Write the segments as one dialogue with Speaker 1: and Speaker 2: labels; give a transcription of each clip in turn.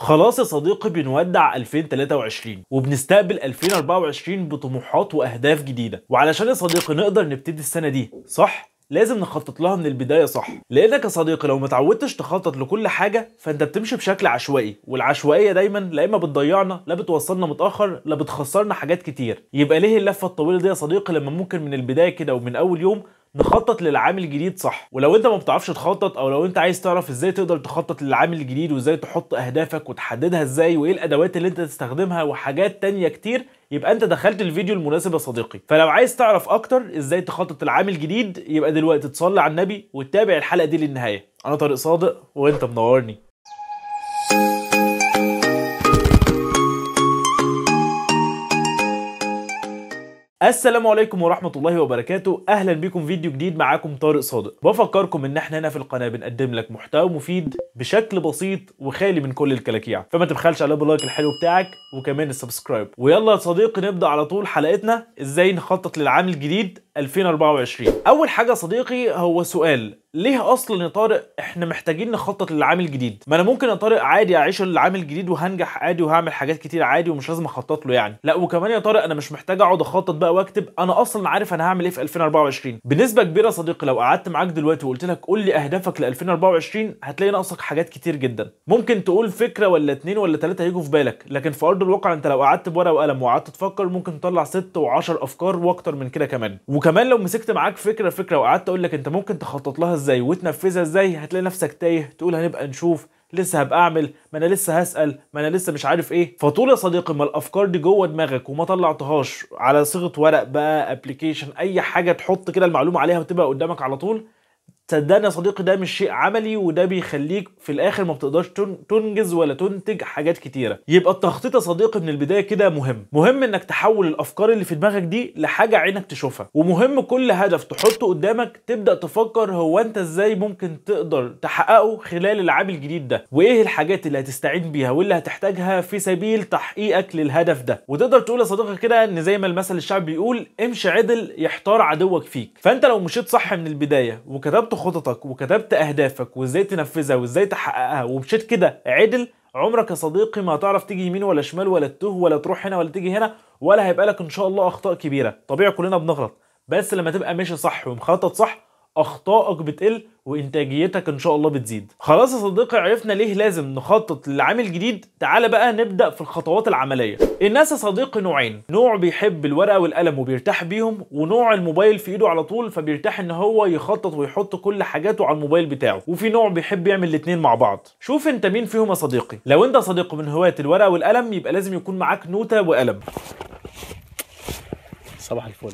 Speaker 1: خلاص يا صديقي بنودع 2023 وبنستقبل 2024 بطموحات واهداف جديده وعلشان يا صديقي نقدر نبتدي السنه دي صح لازم نخطط لها من البدايه صح لانك يا صديقي لو ما تخطط لكل حاجه فانت بتمشي بشكل عشوائي والعشوائيه دايما لا اما بتضيعنا لا بتوصلنا متاخر لا بتخسرنا حاجات كتير يبقى ليه اللفه الطويله دي يا صديقي لما ممكن من البدايه كده ومن اول يوم نخطط للعام الجديد صح ولو انت ما بتعرفش تخطط او لو انت عايز تعرف ازاي تقدر تخطط للعام الجديد وازاي تحط اهدافك وتحددها ازاي وايه الادوات اللي انت تستخدمها وحاجات تانية كتير يبقى انت دخلت الفيديو المناسب يا صديقي فلو عايز تعرف اكتر ازاي تخطط العام الجديد يبقى دلوقتي تصلي على النبي وتتابع الحلقه دي للنهايه انا طارق صادق وانت منورني السلام عليكم ورحمة الله وبركاته أهلا بكم فيديو جديد معاكم طارق صادق بفكركم إن احنا هنا في القناة بنقدم لك محتوى مفيد بشكل بسيط وخالي من كل الكلاكيع فما تبخلش على اللايك الحلو بتاعك وكمان السبسكرايب ويلا يا صديقي نبدأ على طول حلقتنا إزاي نخطط للعام الجديد 2024 اول حاجه صديقي هو سؤال ليه اصلا يا طارق احنا محتاجين نخطط للعام الجديد ما انا ممكن يا طارق عادي اعيش العام الجديد وهنجح عادي وهعمل حاجات كتير عادي ومش لازم اخطط له يعني لا وكمان يا طارق انا مش محتاج اقعد اخطط بقى واكتب انا اصلا عارف انا هعمل ايه في 2024 بنسبه كبيره صديقي لو قعدت معاك دلوقتي وقلت لك قول لي اهدافك ل 2024 هتلاقي ناقصك حاجات كتير جدا ممكن تقول فكره ولا اتنين ولا ثلاثه هيجوا في بالك لكن في ارض الواقع انت لو قعدت بورقه وقلم وقعدت تفكر ممكن تطلع ست و10 افكار واكتر من كده كمان وكمان وكمان لو مسكت معاك فكره فكره وقعدت اقول لك انت ممكن تخطط لها ازاي وتنفذها ازاي هتلاقي نفسك تايه تقول هنبقى نشوف لسه هبقى اعمل ما انا لسه هسال ما انا لسه مش عارف ايه فطول يا صديقي ما الافكار دي جوه دماغك وما طلعتهاش على صيغه ورق بقى ابلكيشن اي حاجه تحط كده المعلومه عليها وتبقى قدامك على طول صدقني يا صديقي ده مش شيء عملي وده بيخليك في الاخر ما بتقدرش تنجز ولا تنتج حاجات كتيره يبقى التخطيط يا صديقي من البدايه كده مهم مهم انك تحول الافكار اللي في دماغك دي لحاجه عينك تشوفها ومهم كل هدف تحطه قدامك تبدا تفكر هو انت ازاي ممكن تقدر تحققه خلال العام الجديد ده وايه الحاجات اللي هتستعين بيها واللي هتحتاجها في سبيل تحقيقك للهدف ده وتقدر تقول يا صديقي كده ان زي ما المثل الشعبي بيقول امشي عدل يحتار عدوك فيك فانت لو مشيت صح من البدايه وكتبت خططك وكتبت اهدافك وازاي تنفذها وازاي تحققها ومشيت كده عدل عمرك يا صديقي ما هتعرف تيجي يمين ولا شمال ولا تتوه ولا تروح هنا ولا تيجي هنا ولا هيبقى لك ان شاء الله اخطاء كبيره طبيعي كلنا بنغلط بس لما تبقى ماشي صح ومخطط صح اخطائك بتقل وانتاجيتك ان شاء الله بتزيد خلاص يا صديقي عرفنا ليه لازم نخطط للعام الجديد تعال بقى نبدا في الخطوات العمليه الناس يا صديقي نوعين نوع بيحب الورقه والقلم وبيرتاح بيهم ونوع الموبايل في ايده على طول فبيرتاح ان هو يخطط ويحط كل حاجاته على الموبايل بتاعه وفي نوع بيحب يعمل الاثنين مع بعض شوف انت مين فيهم يا صديقي لو انت صديق من هواة الورقه والقلم يبقى لازم يكون معاك نوته وقلم صباح الفل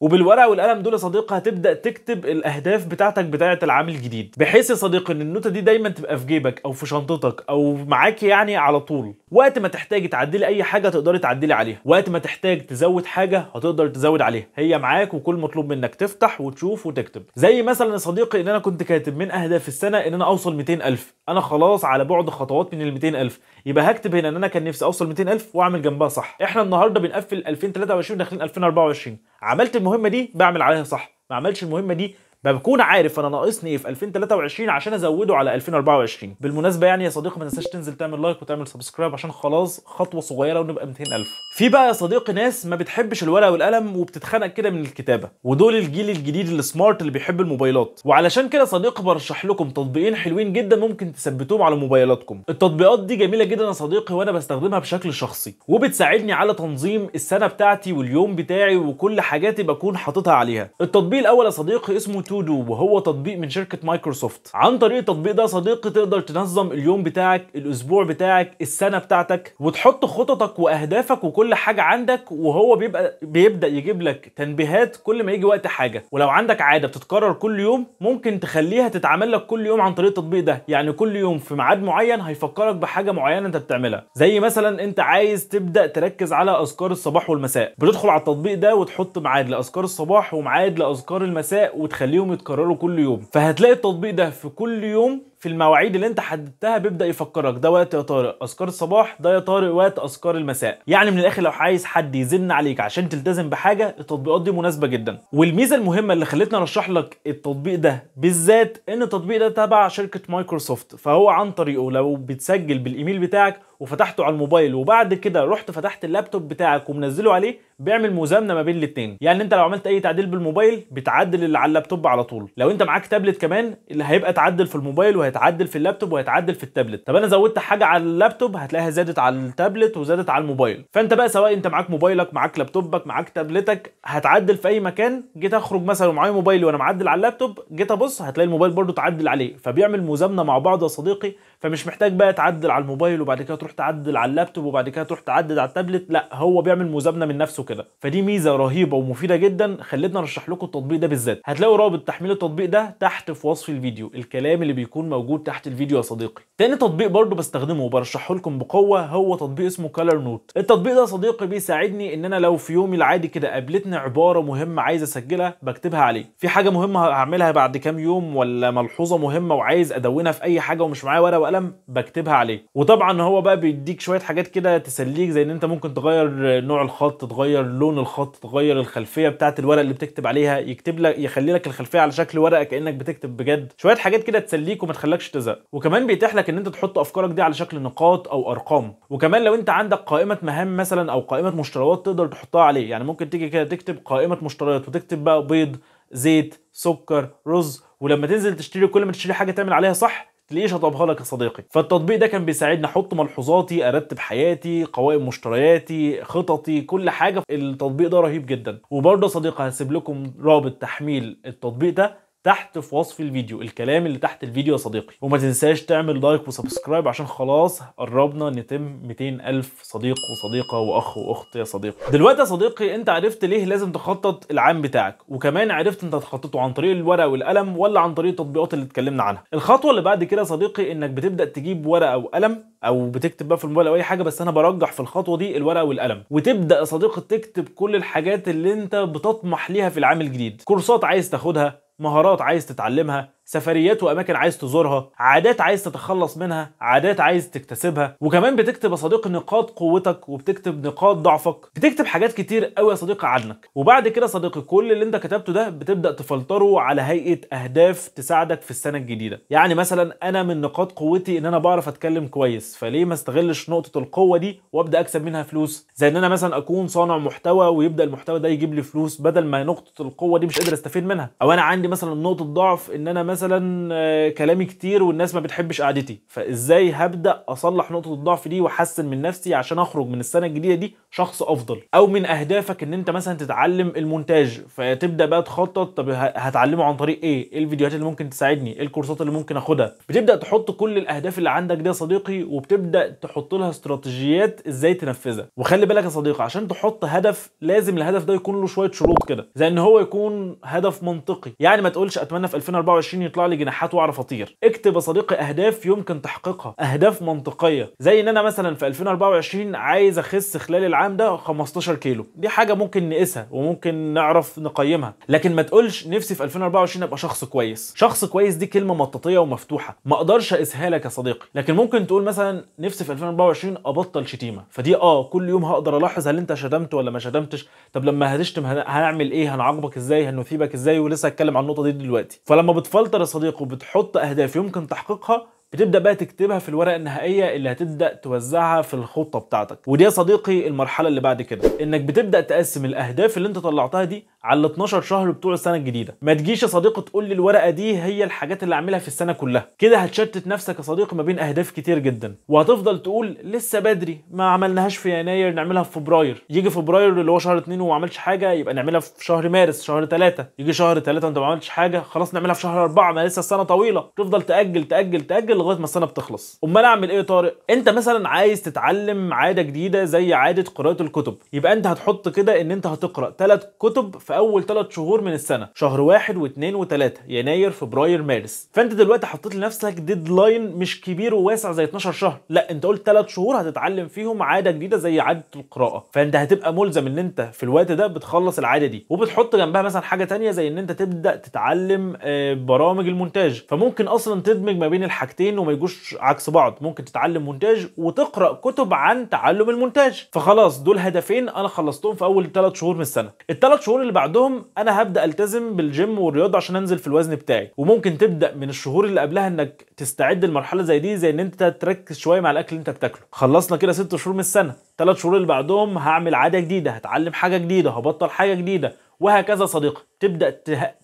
Speaker 1: وبالورقه والقلم دول يا صديقي هتبدا تكتب الاهداف بتاعتك بتاعه العام الجديد بحيث يا صديقي ان النوته دي دايما تبقى في جيبك او في شنطتك او معاك يعني على طول وقت ما تحتاجي تعدلي اي حاجه تقدري تعدلي عليها وقت ما تحتاج تزود حاجه هتقدر تزود عليها هي معاك وكل مطلوب منك تفتح وتشوف وتكتب زي مثلا يا صديقي ان انا كنت كاتب من اهداف السنه ان انا اوصل 200000 انا خلاص على بعد خطوات من ال 200000 يبقى هكتب هنا ان انا كان نفسي اوصل 200000 واعمل جنبها صح احنا النهارده بنقفل 2023 داخلين 2024 عملت المهمه دي بعمل عليها صح ما عملش المهمه دي بكون عارف انا ناقصني ايه في 2023 عشان ازوده على 2024 بالمناسبه يعني يا صديقي ما تنساش تنزل تعمل لايك وتعمل سبسكرايب عشان خلاص خطوه صغيره ونبقى 200000 في بقى يا صديقي ناس ما بتحبش الورقه والقلم وبتتخنق كده من الكتابه ودول الجيل الجديد السمارت اللي بيحب الموبايلات وعلشان كده صديقي برشح لكم تطبيقين حلوين جدا ممكن تثبتوهم على موبايلاتكم التطبيقات دي جميله جدا يا صديقي وانا بستخدمها بشكل شخصي وبتساعدني على تنظيم السنه بتاعتي واليوم بتاعي وكل حاجاتي بكون حاططها عليها التطبيق الاول يا صديقي اسمه تو دو وهو تطبيق من شركه مايكروسوفت عن طريق التطبيق ده صديقي تقدر تنظم اليوم بتاعك الاسبوع بتاعك السنه بتاعتك وتحط خططك واهدافك وكل حاجه عندك وهو بيبقى بيبدا يجيب لك تنبيهات كل ما يجي وقت حاجه ولو عندك عاده بتتكرر كل يوم ممكن تخليها تتعمل لك كل يوم عن طريق التطبيق ده يعني كل يوم في ميعاد معين هيفكرك بحاجه معينه انت بتعملها زي مثلا انت عايز تبدا تركز على اذكار الصباح والمساء بتدخل على التطبيق ده وتحط ميعاد لاذكار الصباح وميعاد لاذكار المساء وتخليهم عليهم يتكرروا كل يوم فهتلاقي التطبيق ده في كل يوم في المواعيد اللي انت حددتها بيبدا يفكرك ده وقت يا طارق اذكار الصباح ده يا طارق وقت اذكار المساء يعني من الاخر لو عايز حد يزن عليك عشان تلتزم بحاجه التطبيقات دي مناسبه جدا والميزه المهمه اللي خلتني ارشح لك التطبيق ده بالذات ان التطبيق ده تبع شركه مايكروسوفت فهو عن طريقه لو بتسجل بالايميل بتاعك وفتحته على الموبايل وبعد كده رحت فتحت اللابتوب بتاعك ومنزله عليه بيعمل مزامنه ما بين الاثنين يعني انت لو عملت اي تعديل بالموبايل بتعدل اللي على اللابتوب على طول لو انت معاك تابلت كمان اللي هيبقى تعدل في الموبايل وهي هيتعدل في اللابتوب وهيتعدل في التابلت طب انا زودت حاجه على اللابتوب هتلاقيها زادت على التابلت وزادت على الموبايل فانت بقى سواء انت معاك موبايلك معاك لابتوبك معاك تابلتك هتعدل في اي مكان جيت اخرج مثلا ومعايا موبايلي وانا معدل على اللابتوب جيت ابص هتلاقي الموبايل برده اتعدل عليه فبيعمل مزامنه مع بعض يا صديقي فمش محتاج بقى تعدل على الموبايل وبعد كده تروح تعدل على اللابتوب وبعد كده تروح تعدل على التابلت لا هو بيعمل مزابنه من نفسه كده فدي ميزه رهيبه ومفيده جدا خلتنا نرشح لكم التطبيق ده بالذات هتلاقوا رابط تحميل التطبيق ده تحت في وصف الفيديو الكلام اللي بيكون موجود تحت الفيديو يا صديقي تاني تطبيق برضه بستخدمه وبرشحه لكم بقوه هو تطبيق اسمه كالر نوت التطبيق ده صديقي بيساعدني ان انا لو في يومي العادي كده قابلتني عباره مهمه عايز اسجلها بكتبها عليه في حاجه مهمه هعملها بعد كام يوم ولا ملحوظه مهمه وعايز ادونها في اي حاجه ومش معايا ورقه وقلم بكتبها عليه وطبعا هو بقى بيديك شويه حاجات كده تسليك زي ان انت ممكن تغير نوع الخط تغير لون الخط تغير الخلفيه بتاعه الورق اللي بتكتب عليها يكتب لك يخلي لك الخلفيه على شكل ورقه كانك بتكتب بجد شويه حاجات كده تسليك وما تخلكش تزهق وكمان بيتيح لك ان انت تحط افكارك دي على شكل نقاط او ارقام وكمان لو انت عندك قائمه مهام مثلا او قائمه مشتريات تقدر تحطها عليه يعني ممكن تيجي كده تكتب قائمه مشتريات وتكتب بقى بيض زيت سكر رز ولما تنزل تشتري كل ما تشتري حاجه تعمل عليها صح ليش هطبها لك يا صديقي فالتطبيق ده كان بيساعدني احط ملحوظاتي ارتب حياتي قوائم مشترياتي خططي كل حاجه التطبيق ده رهيب جدا وبرده يا صديقي هسيب لكم رابط تحميل التطبيق ده تحت في وصف الفيديو الكلام اللي تحت الفيديو يا صديقي وما تنساش تعمل لايك وسبسكرايب عشان خلاص قربنا نتم 200 ألف صديق وصديقة وأخ وأخت يا صديقي دلوقتي يا صديقي أنت عرفت ليه لازم تخطط العام بتاعك وكمان عرفت أنت تخططه عن طريق الورقة والقلم ولا عن طريق التطبيقات اللي اتكلمنا عنها الخطوة اللي بعد كده يا صديقي إنك بتبدأ تجيب ورقة وقلم او بتكتب بقى في الموبايل او اي حاجه بس انا برجح في الخطوه دي الورقه والقلم وتبدا يا صديقي تكتب كل الحاجات اللي انت بتطمح ليها في العام الجديد كورسات عايز تاخدها مهارات عايز تتعلمها سفريات واماكن عايز تزورها عادات عايز تتخلص منها عادات عايز تكتسبها وكمان بتكتب يا صديقي نقاط قوتك وبتكتب نقاط ضعفك بتكتب حاجات كتير قوي يا صديقي عنك وبعد كده صديقي كل اللي انت كتبته ده بتبدا تفلتره على هيئه اهداف تساعدك في السنه الجديده يعني مثلا انا من نقاط قوتي ان انا بعرف اتكلم كويس فليه ما استغلش نقطه القوه دي وابدا اكسب منها فلوس زي ان انا مثلا اكون صانع محتوى ويبدا المحتوى ده يجيب لي فلوس بدل ما نقطه القوه دي مش قادر استفيد منها او انا عندي مثلا نقطه ضعف ان انا مثلا مثلا آه، كلامي كتير والناس ما بتحبش قعدتي فازاي هبدا اصلح نقطه الضعف دي واحسن من نفسي عشان اخرج من السنه الجديده دي شخص افضل او من اهدافك ان انت مثلا تتعلم المونتاج فتبدا بقى تخطط طب هتعلمه عن طريق ايه ايه الفيديوهات اللي ممكن تساعدني ايه الكورسات اللي ممكن اخدها بتبدا تحط كل الاهداف اللي عندك دي يا صديقي وبتبدا تحط لها استراتيجيات ازاي تنفذها وخلي بالك يا صديقي عشان تحط هدف لازم الهدف ده يكون له شويه شروط كده زي ان هو يكون هدف منطقي يعني ما تقولش اتمنى في 2024 عشان يطلع لي جناحات واعرف اطير اكتب يا صديقي اهداف يمكن تحقيقها اهداف منطقيه زي ان انا مثلا في 2024 عايز اخس خلال العام ده 15 كيلو دي حاجه ممكن نقيسها وممكن نعرف نقيمها لكن ما تقولش نفسي في 2024 ابقى شخص كويس شخص كويس دي كلمه مطاطيه ومفتوحه ما اقدرش اقيسها لك يا صديقي لكن ممكن تقول مثلا نفسي في 2024 ابطل شتيمه فدي اه كل يوم هقدر الاحظ هل انت شتمت ولا ما شتمتش طب لما هتشتم هنعمل ايه هنعاقبك ازاي هنثيبك ازاي ولسه هتكلم عن النقطه دي دلوقتي فلما بتفلت بيسيطر يا صديقي وبتحط اهداف يمكن تحقيقها بتبدا بقى تكتبها في الورقه النهائيه اللي هتبدا توزعها في الخطه بتاعتك ودي يا صديقي المرحله اللي بعد كده انك بتبدا تقسم الاهداف اللي انت طلعتها دي على ال 12 شهر بتوع السنه الجديده ما تجيش يا صديقي تقول لي الورقه دي هي الحاجات اللي اعملها في السنه كلها كده هتشتت نفسك يا صديقي ما بين اهداف كتير جدا وهتفضل تقول لسه بدري ما عملناهاش في يناير نعملها في فبراير يجي فبراير اللي هو شهر 2 وما عملش حاجه يبقى نعملها في شهر مارس شهر 3 يجي شهر 3 وانت ما عملتش حاجه خلاص نعملها في شهر 4 ما لسه السنه طويله تفضل تاجل تاجل تاجل لغايه ما السنه بتخلص امال اعمل ايه يا طارق انت مثلا عايز تتعلم عاده جديده زي عاده قراءه الكتب يبقى انت هتحط كده ان انت هتقرا ثلاث كتب في اول ثلاث شهور من السنه شهر واحد واثنين وثلاثه يناير فبراير مارس فانت دلوقتي حطيت لنفسك ديدلاين مش كبير وواسع زي 12 شهر لا انت قلت ثلاث شهور هتتعلم فيهم عاده جديده زي عاده القراءه فانت هتبقى ملزم ان انت في الوقت ده بتخلص العاده دي وبتحط جنبها مثلا حاجه ثانيه زي ان انت تبدا تتعلم آه، برامج المونتاج فممكن اصلا تدمج ما بين الحاجتين الاثنين وما يجوش عكس بعض ممكن تتعلم مونتاج وتقرا كتب عن تعلم المونتاج فخلاص دول هدفين انا خلصتهم في اول 3 شهور من السنه الثلاث شهور اللي بعدهم انا هبدا التزم بالجيم والرياضه عشان انزل في الوزن بتاعي وممكن تبدا من الشهور اللي قبلها انك تستعد لمرحله زي دي زي ان انت تركز شويه مع الاكل اللي انت بتاكله خلصنا كده 6 شهور من السنه الثلاث شهور اللي بعدهم هعمل عاده جديده هتعلم حاجه جديده هبطل حاجه جديده وهكذا صديقي تبدا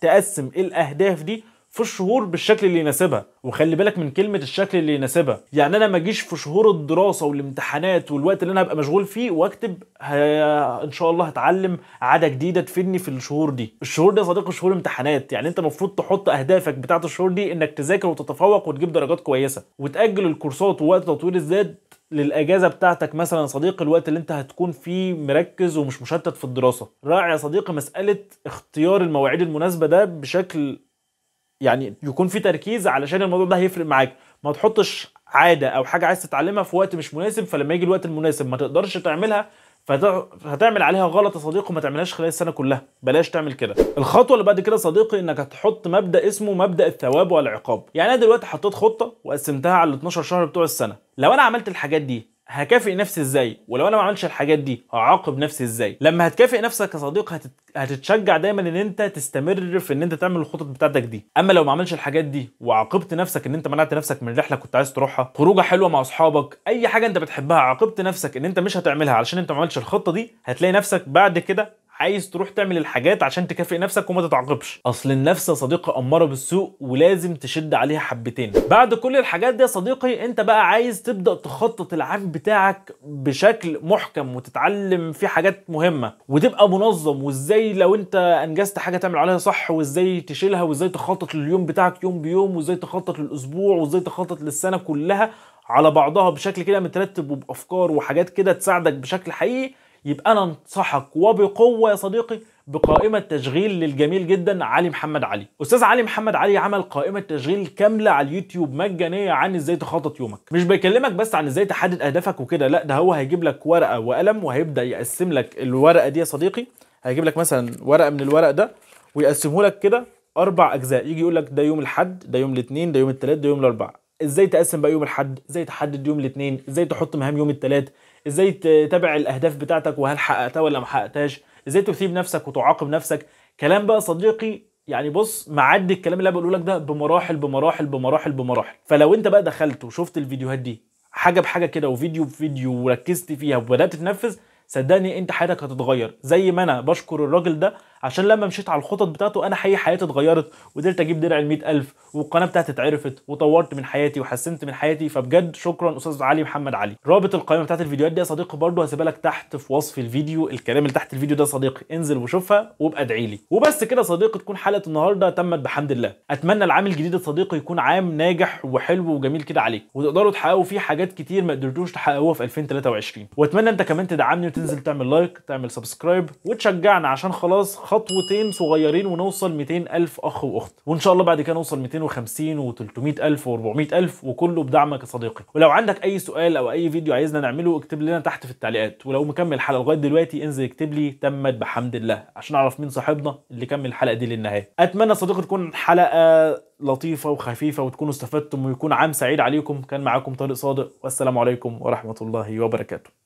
Speaker 1: تقسم الاهداف دي في الشهور بالشكل اللي يناسبها وخلي بالك من كلمه الشكل اللي يناسبها يعني انا ما اجيش في شهور الدراسه والامتحانات والوقت اللي انا هبقى مشغول فيه واكتب ان شاء الله هتعلم عاده جديده تفيدني في الشهور دي الشهور دي يا صديقي شهور امتحانات يعني انت المفروض تحط اهدافك بتاعه الشهور دي انك تذاكر وتتفوق وتجيب درجات كويسه وتاجل الكورسات ووقت تطوير الذات للاجازه بتاعتك مثلا صديق الوقت اللي انت هتكون فيه مركز ومش مشتت في الدراسه راعي يا صديقي مساله اختيار المواعيد المناسبه ده بشكل يعني يكون في تركيز علشان الموضوع ده هيفرق معاك ما تحطش عاده او حاجه عايز تتعلمها في وقت مش مناسب فلما يجي الوقت المناسب ما تقدرش تعملها فهتعمل عليها غلط يا صديقي وما تعملهاش خلال السنه كلها بلاش تعمل كده الخطوه اللي بعد كده يا صديقي انك هتحط مبدا اسمه مبدا الثواب والعقاب يعني انا دلوقتي حطيت خطه وقسمتها على 12 شهر بتوع السنه لو انا عملت الحاجات دي هكافئ نفسي ازاي ولو انا ما عملتش الحاجات دي هعاقب نفسي ازاي لما هتكافئ نفسك كصديق صديق هتتشجع دايما ان انت تستمر في ان انت تعمل الخطط بتاعتك دي اما لو ما عملتش الحاجات دي وعاقبت نفسك ان انت منعت نفسك من رحله كنت عايز تروحها خروجه حلوه مع اصحابك اي حاجه انت بتحبها عاقبت نفسك ان انت مش هتعملها علشان انت ما عملتش الخطه دي هتلاقي نفسك بعد كده عايز تروح تعمل الحاجات عشان تكافئ نفسك وما تتعاقبش اصل النفس يا صديقي اماره بالسوء ولازم تشد عليها حبتين بعد كل الحاجات دي يا صديقي انت بقى عايز تبدا تخطط العام بتاعك بشكل محكم وتتعلم فيه حاجات مهمه وتبقى منظم وازاي لو انت انجزت حاجه تعمل عليها صح وازاي تشيلها وازاي تخطط لليوم بتاعك يوم بيوم وازاي تخطط للاسبوع وازاي تخطط للسنه كلها على بعضها بشكل كده مترتب وبافكار وحاجات كده تساعدك بشكل حقيقي يبقى انا انصحك وبقوه يا صديقي بقائمة تشغيل للجميل جدا علي محمد علي أستاذ علي محمد علي عمل قائمة تشغيل كاملة على اليوتيوب مجانية عن إزاي تخطط يومك مش بيكلمك بس عن إزاي تحدد أهدافك وكده لا ده هو هيجيب لك ورقة وقلم وهيبدأ يقسم لك الورقة دي يا صديقي هيجيب لك مثلا ورقة من الورق ده ويقسمه لك كده أربع أجزاء يجي يقول لك ده يوم الحد ده يوم الاثنين ده يوم الثلاث ده يوم الأربع ازاي تقسم بقى يوم الحد ازاي تحدد يوم الاثنين ازاي تحط مهام يوم الثلاث ازاي تتابع الاهداف بتاعتك وهل حققتها ولا ما حققتهاش ازاي تثيب نفسك وتعاقب نفسك كلام بقى صديقي يعني بص معدي الكلام اللي انا بقوله لك ده بمراحل بمراحل بمراحل بمراحل فلو انت بقى دخلت وشفت الفيديوهات دي حاجه بحاجه كده وفيديو بفيديو وركزت فيها وبدات تنفذ صدقني انت حياتك هتتغير زي ما انا بشكر الراجل ده عشان لما مشيت على الخطط بتاعته انا حقيقي حياتي اتغيرت وقدرت اجيب درع ال ألف والقناه بتاعتي اتعرفت وطورت من حياتي وحسنت من حياتي فبجد شكرا استاذ علي محمد علي رابط القائمه بتاعت الفيديوهات دي يا صديقي برده هسيبها لك تحت في وصف الفيديو الكلام اللي تحت الفيديو ده صديقي انزل وشوفها وابقى ادعي لي وبس كده يا صديقي تكون حلقه النهارده تمت بحمد الله اتمنى العام الجديد يا صديقي يكون عام ناجح وحلو وجميل كده عليك وتقدروا تحققوا فيه حاجات كتير ما قدرتوش تحققوها في 2023 واتمنى انت كمان تدعمني وتنزل تعمل لايك تعمل سبسكرايب وتشجعنا عشان خلاص خطوتين صغيرين ونوصل 200 ألف أخ وأخت وإن شاء الله بعد كده نوصل 250 و300 ألف و400 ألف وكله بدعمك يا صديقي ولو عندك أي سؤال أو أي فيديو عايزنا نعمله اكتب لنا تحت في التعليقات ولو مكمل الحلقة لغاية دلوقتي انزل اكتب لي تمت بحمد الله عشان أعرف مين صاحبنا اللي كمل الحلقة دي للنهاية أتمنى صديقي تكون حلقة لطيفة وخفيفة وتكونوا استفدتم ويكون عام سعيد عليكم كان معاكم طارق صادق والسلام عليكم ورحمة الله وبركاته